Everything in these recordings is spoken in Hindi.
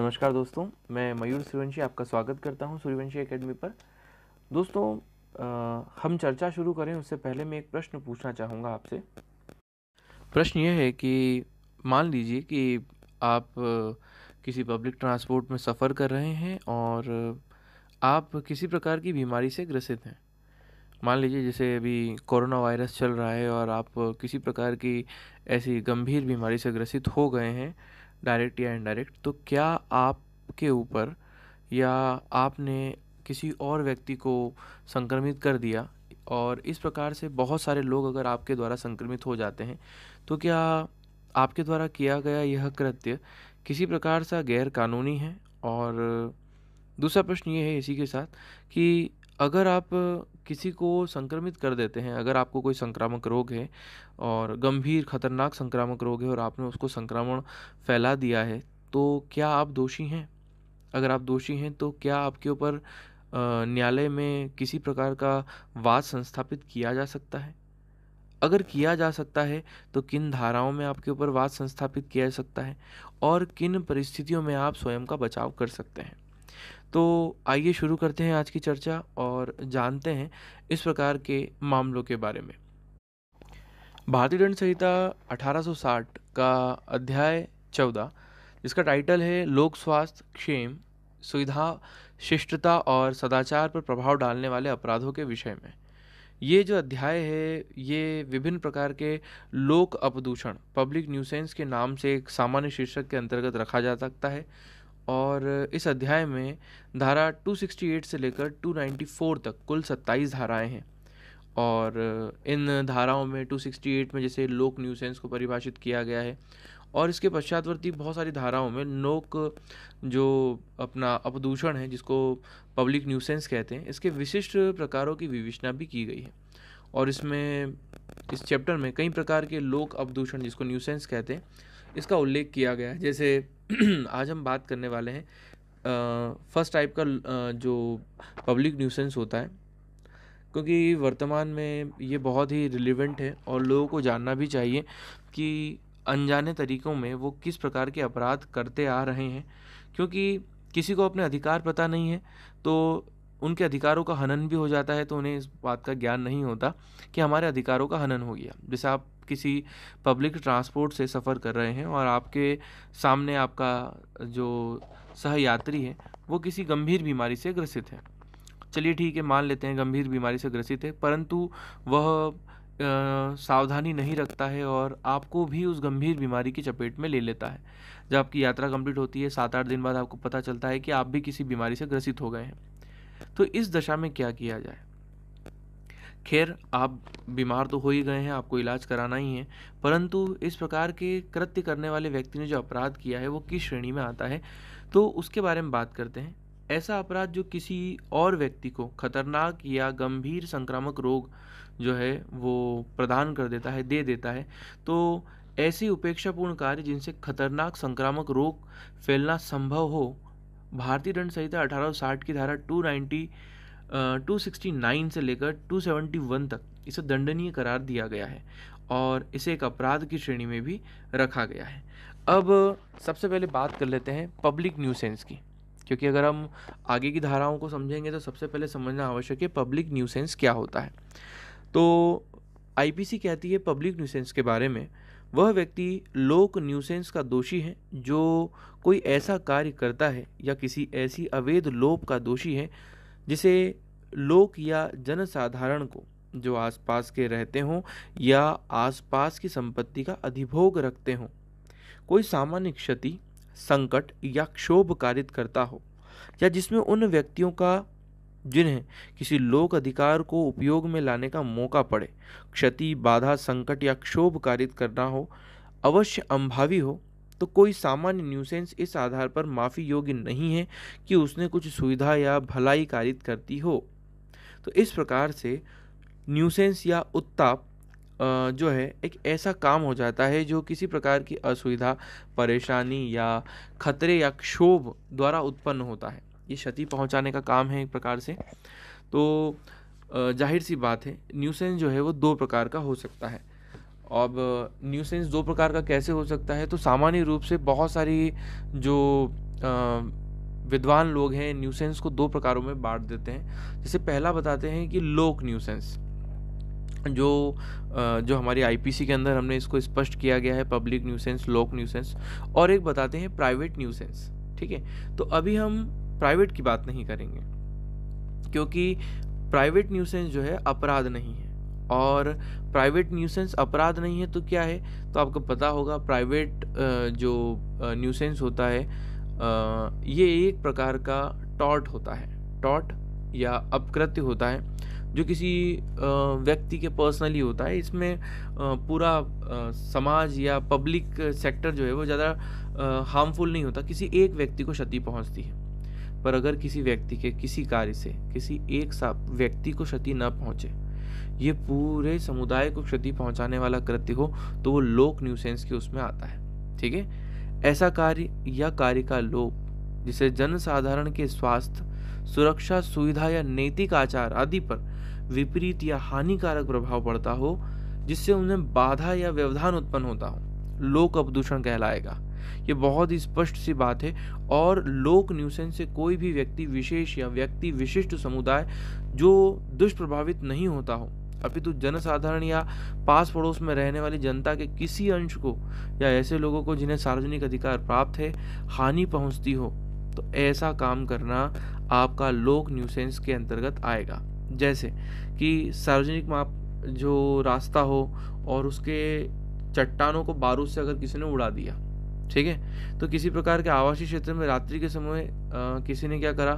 नमस्कार दोस्तों मैं मयूर सूर्यवंशी आपका स्वागत करता हूं सूर्यवंशी एकेडमी पर दोस्तों आ, हम चर्चा शुरू करें उससे पहले मैं एक प्रश्न पूछना चाहूँगा आपसे प्रश्न यह है कि मान लीजिए कि आप किसी पब्लिक ट्रांसपोर्ट में सफ़र कर रहे हैं और आप किसी प्रकार की बीमारी से ग्रसित हैं मान लीजिए जैसे अभी कोरोना वायरस चल रहा है और आप किसी प्रकार की ऐसी गंभीर बीमारी से ग्रसित हो गए हैं डायरेक्ट या इनडायरेक्ट तो क्या आपके ऊपर या आपने किसी और व्यक्ति को संक्रमित कर दिया और इस प्रकार से बहुत सारे लोग अगर आपके द्वारा संक्रमित हो जाते हैं तो क्या आपके द्वारा किया गया यह कृत्य किसी प्रकार सा गैर कानूनी है और दूसरा प्रश्न ये है इसी के साथ कि अगर आप किसी को संक्रमित कर देते हैं अगर आपको कोई संक्रामक रोग है और गंभीर खतरनाक संक्रामक रोग है और आपने उसको संक्रमण फैला दिया है तो क्या आप दोषी हैं अगर आप दोषी हैं तो क्या आपके ऊपर न्यायालय में किसी प्रकार का वाद संस्थापित किया जा सकता है अगर किया जा सकता है तो किन धाराओं में आपके ऊपर वाद संस्थापित किया जा सकता है और किन परिस्थितियों में आप स्वयं का बचाव कर सकते हैं तो आइए शुरू करते हैं आज की चर्चा और जानते हैं इस प्रकार के मामलों के बारे में भारतीय दंड संहिता 1860 का अध्याय 14 इसका टाइटल है लोक स्वास्थ्य क्षेम सुविधा शिष्टता और सदाचार पर प्रभाव डालने वाले अपराधों के विषय में ये जो अध्याय है ये विभिन्न प्रकार के लोक अपदूषण पब्लिक न्यूसेंस के नाम से एक सामान्य शीर्षक के अंतर्गत रखा जा सकता है और इस अध्याय में धारा 268 से लेकर 294 तक कुल 27 धाराएं हैं और इन धाराओं में 268 में जैसे लोक न्यूसेंस को परिभाषित किया गया है और इसके पश्चातवर्ती बहुत सारी धाराओं में लोक जो अपना अपदूषण है जिसको पब्लिक न्यूसेंस कहते हैं इसके विशिष्ट प्रकारों की विवेचना भी की गई है और इसमें इस चैप्टर में कई प्रकार के लोक अपदूषण जिसको न्यूसेंस कहते हैं इसका उल्लेख किया गया है जैसे आज हम बात करने वाले हैं फर्स्ट टाइप का जो पब्लिक न्यूसेंस होता है क्योंकि वर्तमान में ये बहुत ही रिलेवेंट है और लोगों को जानना भी चाहिए कि अनजाने तरीक़ों में वो किस प्रकार के अपराध करते आ रहे हैं क्योंकि किसी को अपने अधिकार पता नहीं है तो उनके अधिकारों का हनन भी हो जाता है तो उन्हें इस बात का ज्ञान नहीं होता कि हमारे अधिकारों का हनन हो गया जैसे आप किसी पब्लिक ट्रांसपोर्ट से सफ़र कर रहे हैं और आपके सामने आपका जो सहयात्री है वो किसी गंभीर बीमारी से ग्रसित है चलिए ठीक है मान लेते हैं गंभीर बीमारी से ग्रसित है परंतु वह सावधानी नहीं रखता है और आपको भी उस गंभीर बीमारी की चपेट में ले लेता है जब आपकी यात्रा कंप्लीट होती है सात आठ दिन बाद आपको पता चलता है कि आप भी किसी बीमारी से ग्रसित हो गए हैं तो इस दशा में क्या किया जाए खैर आप बीमार तो हो ही गए हैं आपको इलाज कराना ही है परंतु इस प्रकार के कृत्य करने वाले व्यक्ति ने जो अपराध किया है वो किस श्रेणी में आता है तो उसके बारे में बात करते हैं ऐसा अपराध जो किसी और व्यक्ति को खतरनाक या गंभीर संक्रामक रोग जो है वो प्रदान कर देता है दे देता है तो ऐसे उपेक्षापूर्ण कार्य जिनसे खतरनाक संक्रामक रोग फैलना संभव हो भारतीय दंड संहिता अठारह की धारा टू 269 से लेकर 271 तक इसे दंडनीय करार दिया गया है और इसे एक अपराध की श्रेणी में भी रखा गया है अब सबसे पहले बात कर लेते हैं पब्लिक न्यूसेंस की क्योंकि अगर हम आगे की धाराओं को समझेंगे तो सबसे पहले समझना आवश्यक है पब्लिक न्यूसेंस क्या होता है तो आईपीसी कहती है पब्लिक न्यूसेंस के बारे में वह व्यक्ति लोक न्यूसेंस का दोषी है जो कोई ऐसा कार्य करता है या किसी ऐसी अवैध लोप का दोषी है जिसे लोक या जनसाधारण को जो आसपास के रहते हों या आसपास की संपत्ति का अधिभोग रखते हों कोई सामान्य क्षति संकट या क्षोभ कारित करता हो या जिसमें उन व्यक्तियों का जिन्हें किसी लोक अधिकार को उपयोग में लाने का मौका पड़े क्षति बाधा संकट या क्षोभ कारित करना हो अवश्य अंभावी हो तो कोई सामान्य न्यूसेंस इस आधार पर माफ़ी योग्य नहीं है कि उसने कुछ सुविधा या भलाई कारित करती हो तो इस प्रकार से न्यूसेंस या उत्ताप जो है एक ऐसा काम हो जाता है जो किसी प्रकार की असुविधा परेशानी या खतरे या क्षोभ द्वारा उत्पन्न होता है ये क्षति पहुंचाने का काम है एक प्रकार से तो जाहिर सी बात है न्यूसेंस जो है वो दो प्रकार का हो सकता है अब न्यूसेंस दो प्रकार का कैसे हो सकता है तो सामान्य रूप से बहुत सारी जो विद्वान लोग हैं न्यूसेंस को दो प्रकारों में बांट देते हैं जैसे पहला बताते हैं कि लोक न्यूसेंस जो जो हमारी आईपीसी के अंदर हमने इसको स्पष्ट किया गया है पब्लिक न्यूसेंस लोक न्यूसेंस और एक बताते हैं प्राइवेट न्यूसेंस ठीक है तो अभी हम प्राइवेट की बात नहीं करेंगे क्योंकि प्राइवेट न्यूसेंस जो है अपराध नहीं है और प्राइवेट न्यूसेंस अपराध नहीं है तो क्या है तो आपको पता होगा प्राइवेट जो न्यूसेंस होता है ये एक प्रकार का टॉट होता है टॉट या अपकृत्य होता है जो किसी व्यक्ति के पर्सनली होता है इसमें पूरा समाज या पब्लिक सेक्टर जो है वो ज़्यादा हार्मफुल नहीं होता किसी एक व्यक्ति को क्षति पहुंचती है पर अगर किसी व्यक्ति के किसी कार्य से किसी एक व्यक्ति को क्षति न पहुंचे ये पूरे समुदाय को क्षति पहुंचाने वाला कृत्य हो तो वो लोक न्यूसेंस के उसमें आता है ठीक है ऐसा कार्य या कार्य का लोप जिसे जनसाधारण के स्वास्थ्य सुरक्षा सुविधा या नैतिक आचार आदि पर विपरीत या हानिकारक प्रभाव पड़ता हो जिससे उन्हें बाधा या व्यवधान उत्पन्न होता हो लोक अपदूषण कहलाएगा ये बहुत ही स्पष्ट सी बात है और लोक न्यूसेंस से कोई भी व्यक्ति विशेष या व्यक्ति विशिष्ट समुदाय जो दुष्प्रभावित नहीं होता हो अपितु तो जनसाधारण या पास पड़ोस में रहने वाली जनता के किसी अंश को या ऐसे लोगों को जिन्हें सार्वजनिक अधिकार प्राप्त है हानि पहुंचती हो तो ऐसा काम करना आपका लोक न्यूसेंस के अंतर्गत आएगा जैसे कि सार्वजनिक माप जो रास्ता हो और उसके चट्टानों को बारूद से अगर किसी ने उड़ा दिया ठीक है तो किसी प्रकार के आवासीय क्षेत्र में रात्रि के समय किसी ने क्या करा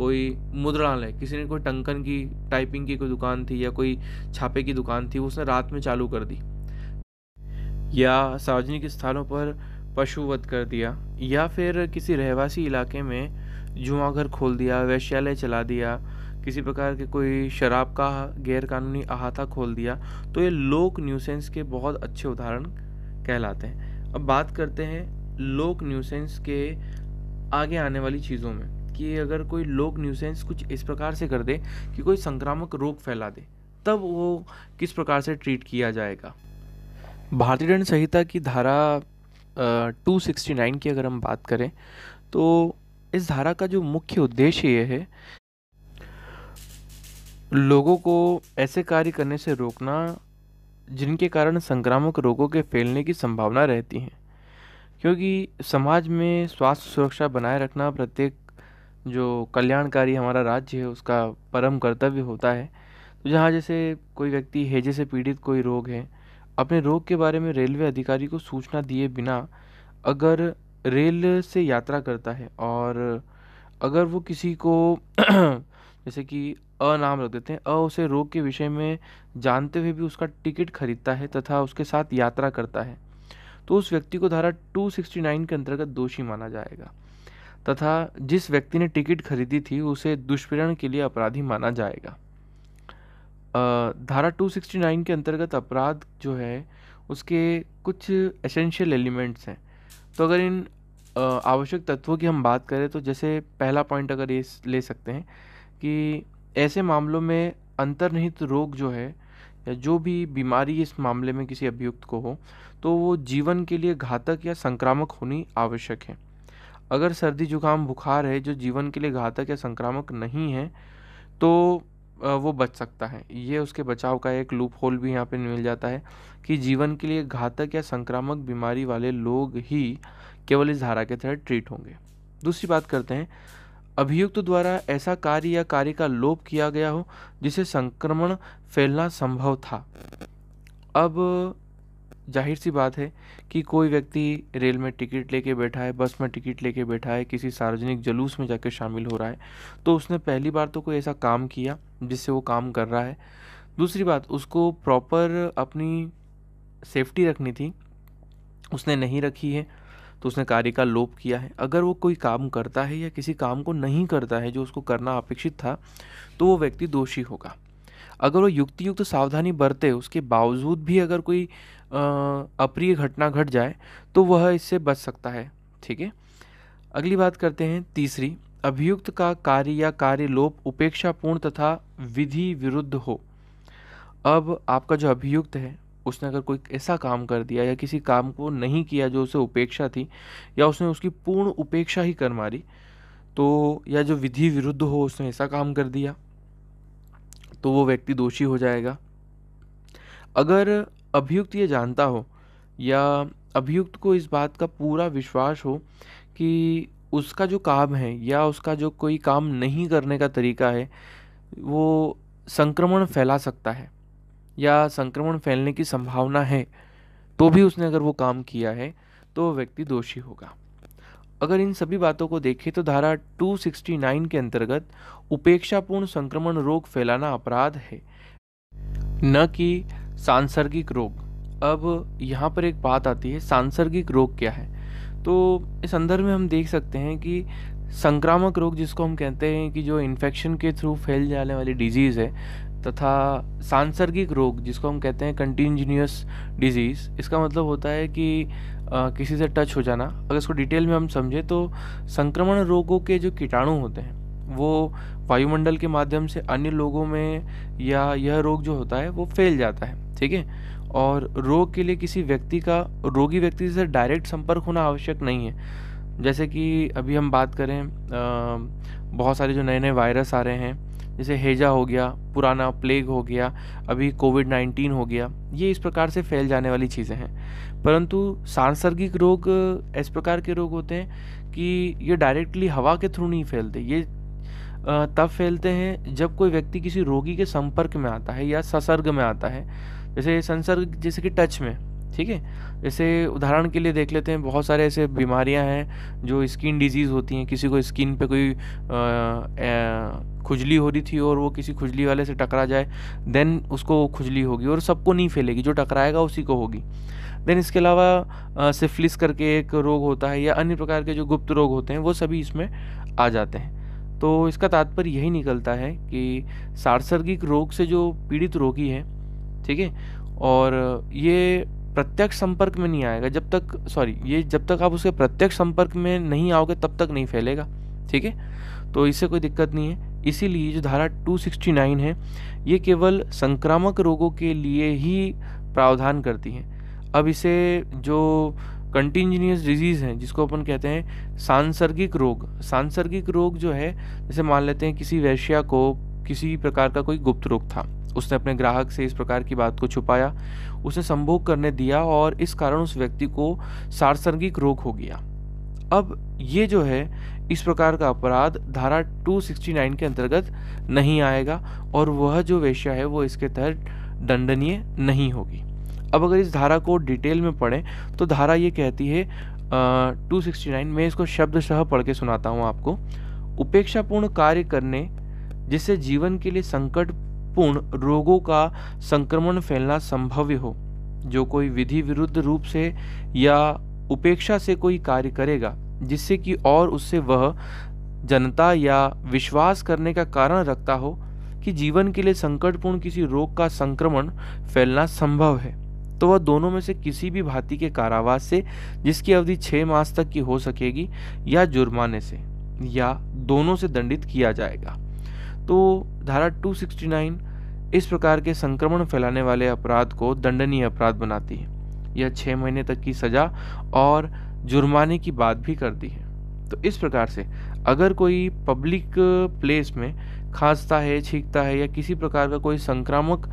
कोई मुद्रालय किसी ने कोई टंकन की टाइपिंग की कोई दुकान थी या कोई छापे की दुकान थी उसने रात में चालू कर दी या सार्वजनिक स्थानों पर पशुवध कर दिया या फिर किसी रहवासी इलाके में जुआ घर खोल दिया वैश्यालय चला दिया किसी प्रकार के कोई शराब का गैरकानूनी अहाता खोल दिया तो ये लोक न्यूसेंस के बहुत अच्छे उदाहरण कहलाते हैं अब बात करते हैं लोक न्यूसेंस के आगे आने वाली चीज़ों में कि अगर कोई लोग न्यूसेंस कुछ इस प्रकार से कर दे कि कोई संक्रामक रोग फैला दे तब वो किस प्रकार से ट्रीट किया जाएगा भारतीय दंड संहिता की धारा टू सिक्सटी नाइन की अगर हम बात करें तो इस धारा का जो मुख्य उद्देश्य ये है लोगों को ऐसे कार्य करने से रोकना जिनके कारण संक्रामक रोगों के फैलने की संभावना रहती है क्योंकि समाज में स्वास्थ्य सुरक्षा बनाए रखना प्रत्येक जो कल्याणकारी हमारा राज्य है उसका परम कर्तव्य होता है तो जहाँ जैसे कोई व्यक्ति हैजे से पीड़ित कोई रोग है अपने रोग के बारे में रेलवे अधिकारी को सूचना दिए बिना अगर रेल से यात्रा करता है और अगर वो किसी को जैसे कि अ नाम रख देते हैं अ उसे रोग के विषय में जानते हुए भी उसका टिकट खरीदता है तथा उसके साथ यात्रा करता है तो उस व्यक्ति को धारा 269 के अंतर्गत दोषी माना जाएगा तथा जिस व्यक्ति ने टिकट खरीदी थी उसे दुष्प्रेरण के लिए अपराधी माना जाएगा धारा 269 के अंतर्गत अपराध जो है उसके कुछ एसेंशियल एलिमेंट्स हैं तो अगर इन आवश्यक तत्वों की हम बात करें तो जैसे पहला पॉइंट अगर ये ले सकते हैं कि ऐसे मामलों में अंतर्निहित रोग जो है या जो भी बीमारी इस मामले में किसी अभियुक्त को हो तो वो जीवन के लिए घातक या संक्रामक होनी आवश्यक है अगर सर्दी जुकाम बुखार है जो जीवन के लिए घातक या संक्रामक नहीं है तो वो बच सकता है ये उसके बचाव का एक लूप होल भी यहाँ पे मिल जाता है कि जीवन के लिए घातक या संक्रामक बीमारी वाले लोग ही केवल इस धारा के तहत ट्रीट होंगे दूसरी बात करते हैं अभियुक्त द्वारा ऐसा कार्य या कार्य का लोप किया गया हो जिसे संक्रमण फैलना संभव था अब जाहिर सी बात है कि कोई व्यक्ति रेल में टिकट लेके बैठा है बस में टिकट लेके बैठा है किसी सार्वजनिक जुलूस में जाके शामिल हो रहा है तो उसने पहली बार तो कोई ऐसा काम किया जिससे वो काम कर रहा है दूसरी बात उसको प्रॉपर अपनी सेफ्टी रखनी थी उसने नहीं रखी है तो उसने कार्य का लोप किया है अगर वो कोई काम करता है या किसी काम को नहीं करता है जो उसको करना अपेक्षित था तो वो व्यक्ति दोषी होगा अगर वो युक्ति युक्त सावधानी बरते उसके बावजूद भी अगर कोई अप्रिय घटना घट जाए तो वह इससे बच सकता है ठीक है अगली बात करते हैं तीसरी अभियुक्त का कार्य या कार्य लोप उपेक्षापूर्ण तथा विधि विरुद्ध हो अब आपका जो अभियुक्त है उसने अगर कोई ऐसा काम कर दिया या किसी काम को नहीं किया जो उसे उपेक्षा थी या उसने उसकी पूर्ण उपेक्षा ही कर मारी तो या जो विधि विरुद्ध हो उसने ऐसा काम कर दिया तो वो व्यक्ति दोषी हो जाएगा अगर अभियुक्त ये जानता हो या अभियुक्त को इस बात का पूरा विश्वास हो कि उसका जो काम है या उसका जो कोई काम नहीं करने का तरीका है वो संक्रमण फैला सकता है या संक्रमण फैलने की संभावना है तो भी उसने अगर वो काम किया है तो व्यक्ति दोषी होगा अगर इन सभी बातों को देखें तो धारा 269 के अंतर्गत उपेक्षापूर्ण संक्रमण रोग फैलाना अपराध है न कि सांसर्गिक रोग अब यहाँ पर एक बात आती है सांसर्गिक रोग क्या है तो इस संदर्भ में हम देख सकते हैं कि संक्रामक रोग जिसको हम कहते हैं कि जो इन्फेक्शन के थ्रू फैल जाने वाली डिजीज़ है तथा सांसर्गिक रोग जिसको हम कहते हैं कंटिन्यूस डिजीज़ इसका मतलब होता है कि आ, किसी से टच हो जाना अगर इसको डिटेल में हम समझें तो संक्रमण रोगों के जो कीटाणु होते हैं वो वायुमंडल के माध्यम से अन्य लोगों में या यह रोग जो होता है वो फैल जाता है ठीक है और रोग के लिए किसी व्यक्ति का रोगी व्यक्ति से डायरेक्ट संपर्क होना आवश्यक नहीं है जैसे कि अभी हम बात करें बहुत सारे जो नए नए वायरस आ रहे हैं जैसे हेजा हो गया पुराना प्लेग हो गया अभी कोविड नाइन्टीन हो गया ये इस प्रकार से फैल जाने वाली चीज़ें हैं परंतु सांसर्गिक रोग इस प्रकार के रोग होते हैं कि ये डायरेक्टली हवा के थ्रू नहीं फैलते ये तब फैलते हैं जब कोई व्यक्ति किसी रोगी के संपर्क में आता है या ससर्ग में आता है जैसे संसर्ग जैसे कि टच में ठीक है जैसे उदाहरण के लिए देख लेते हैं बहुत सारे ऐसे बीमारियां हैं जो स्किन डिजीज़ होती हैं किसी को स्किन पे कोई आ, आ, खुजली हो रही थी और वो किसी खुजली वाले से टकरा जाए देन उसको खुजली होगी और सबको नहीं फैलेगी जो टकराएगा उसी को होगी देन इसके अलावा सिफलिस करके एक रोग होता है या अन्य प्रकार के जो गुप्त रोग होते हैं वो सभी इसमें आ जाते हैं तो इसका तात्पर्य यही निकलता है कि सार्सर्गिक रोग से जो पीड़ित रोगी है ठीक है और ये प्रत्यक्ष संपर्क में नहीं आएगा जब तक सॉरी ये जब तक आप उसके प्रत्यक्ष संपर्क में नहीं आओगे तब तक नहीं फैलेगा ठीक है तो इससे कोई दिक्कत नहीं है इसीलिए जो धारा 269 है ये केवल संक्रामक रोगों के लिए ही प्रावधान करती है अब इसे जो कंटिन्यूस डिजीज़ हैं जिसको अपन कहते हैं सांसर्गिक रोग सांसर्गिक रोग जो है जैसे मान लेते हैं किसी वैश्या को किसी प्रकार का कोई गुप्त रोग था उसने अपने ग्राहक से इस प्रकार की बात को छुपाया उसे संभोग करने दिया और इस कारण उस व्यक्ति को सार्सर्गिक रोग हो गया अब ये जो है इस प्रकार का अपराध धारा 269 के अंतर्गत नहीं आएगा और वह जो वेश्या है वो इसके तहत दंडनीय नहीं होगी अब अगर इस धारा को डिटेल में पढ़ें तो धारा ये कहती है टू सिक्सटी नाइन मैं इसको शब्दशः पढ़ के सुनाता हूँ आपको उपेक्षापूर्ण कार्य करने जिससे जीवन के लिए संकटपूर्ण रोगों का संक्रमण फैलना संभव्य हो जो कोई विधि विरुद्ध रूप से या उपेक्षा से कोई कार्य करेगा जिससे कि और उससे वह जनता या विश्वास करने का कारण रखता हो कि जीवन के लिए संकटपूर्ण किसी रोग का संक्रमण फैलना संभव है तो वह दोनों में से किसी भी भांति के कारावास से जिसकी अवधि छः मास तक की हो सकेगी या जुर्माने से या दोनों से दंडित किया जाएगा तो धारा 269 इस प्रकार के संक्रमण फैलाने वाले अपराध को दंडनीय अपराध बनाती है यह छः महीने तक की सज़ा और जुर्माने की बात भी करती है तो इस प्रकार से अगर कोई पब्लिक प्लेस में खांसता है छींकता है या किसी प्रकार का कोई संक्रामक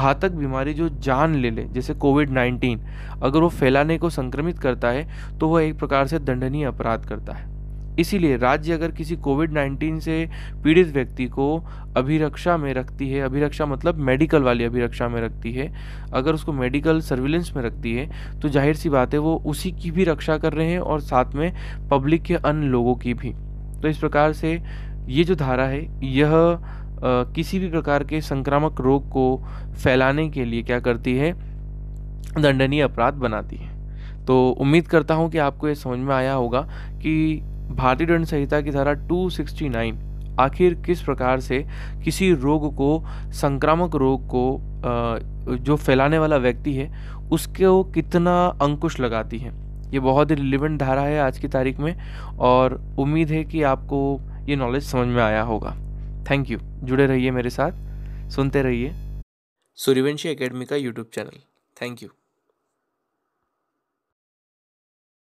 घातक बीमारी जो जान ले ले जैसे कोविड 19 अगर वो फैलाने को संक्रमित करता है तो वह एक प्रकार से दंडनीय अपराध करता है इसीलिए राज्य अगर किसी कोविड 19 से पीड़ित व्यक्ति को अभिरक्षा में रखती है अभिरक्षा मतलब मेडिकल वाली अभिरक्षा में रखती है अगर उसको मेडिकल सर्विलेंस में रखती है तो जाहिर सी बात है वो उसी की भी रक्षा कर रहे हैं और साथ में पब्लिक के अन्य लोगों की भी तो इस प्रकार से ये जो धारा है यह आ, किसी भी प्रकार के संक्रामक रोग को फैलाने के लिए क्या करती है दंडनीय अपराध बनाती है तो उम्मीद करता हूँ कि आपको ये समझ में आया होगा कि भारतीय दंड संहिता की धारा 269 आखिर किस प्रकार से किसी रोग को संक्रामक रोग को जो फैलाने वाला व्यक्ति है उसके वो कितना अंकुश लगाती है ये बहुत ही रिलिवेंट धारा है आज की तारीख में और उम्मीद है कि आपको ये नॉलेज समझ में आया होगा थैंक यू जुड़े रहिए मेरे साथ सुनते रहिए सूर्यवंशी एकेडमी का यूट्यूब चैनल थैंक यू